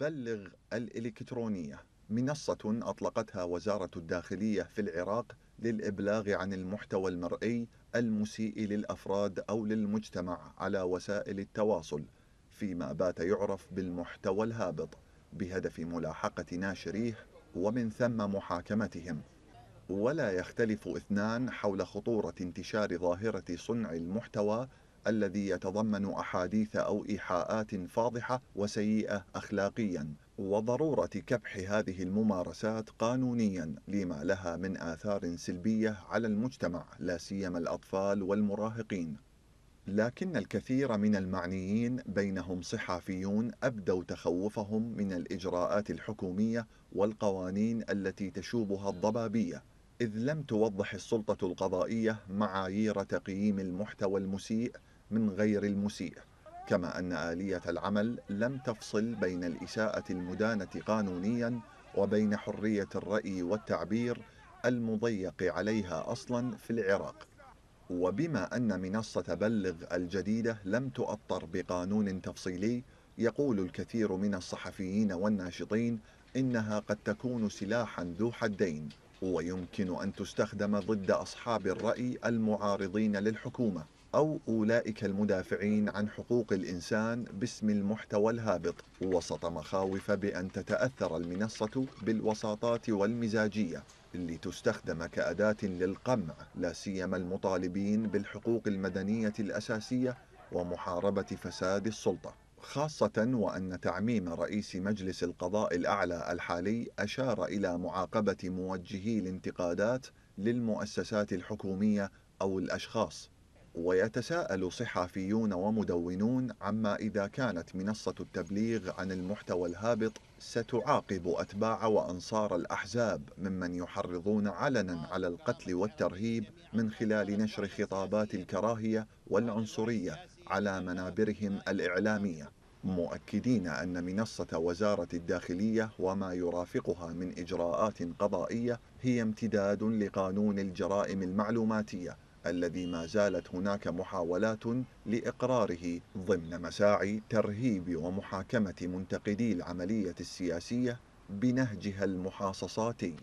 بلغ الإلكترونية منصة أطلقتها وزارة الداخلية في العراق للإبلاغ عن المحتوى المرئي المسيء للأفراد أو للمجتمع على وسائل التواصل فيما بات يعرف بالمحتوى الهابط بهدف ملاحقة ناشريه ومن ثم محاكمتهم ولا يختلف اثنان حول خطورة انتشار ظاهرة صنع المحتوى الذي يتضمن أحاديث أو إيحاءات فاضحة وسيئة أخلاقياً وضرورة كبح هذه الممارسات قانونيا لما لها من آثار سلبية على المجتمع لا سيما الأطفال والمراهقين لكن الكثير من المعنيين بينهم صحفيون أبدوا تخوفهم من الإجراءات الحكومية والقوانين التي تشوبها الضبابية إذ لم توضح السلطة القضائية معايير تقييم المحتوى المسيء من غير المسيء كما أن آلية العمل لم تفصل بين الإساءة المدانة قانونيا وبين حرية الرأي والتعبير المضيق عليها أصلا في العراق وبما أن منصة بلغ الجديدة لم تؤطر بقانون تفصيلي يقول الكثير من الصحفيين والناشطين إنها قد تكون سلاحا ذو حدين ويمكن أن تستخدم ضد أصحاب الرأي المعارضين للحكومة أو أولئك المدافعين عن حقوق الإنسان باسم المحتوى الهابط وسط مخاوف بأن تتأثر المنصة بالوساطات والمزاجية لتستخدم كأداة للقمع لا سيما المطالبين بالحقوق المدنية الأساسية ومحاربة فساد السلطة خاصة وأن تعميم رئيس مجلس القضاء الأعلى الحالي أشار إلى معاقبة موجهي الانتقادات للمؤسسات الحكومية أو الأشخاص ويتساءل صحفيون ومدونون عما إذا كانت منصة التبليغ عن المحتوى الهابط ستعاقب أتباع وأنصار الأحزاب ممن يحرضون علنا على القتل والترهيب من خلال نشر خطابات الكراهية والعنصرية على منابرهم الإعلامية مؤكدين أن منصة وزارة الداخلية وما يرافقها من إجراءات قضائية هي امتداد لقانون الجرائم المعلوماتية الذي ما زالت هناك محاولات لإقراره ضمن مساعي ترهيب ومحاكمة منتقدي العملية السياسية بنهجها المحاصصاتي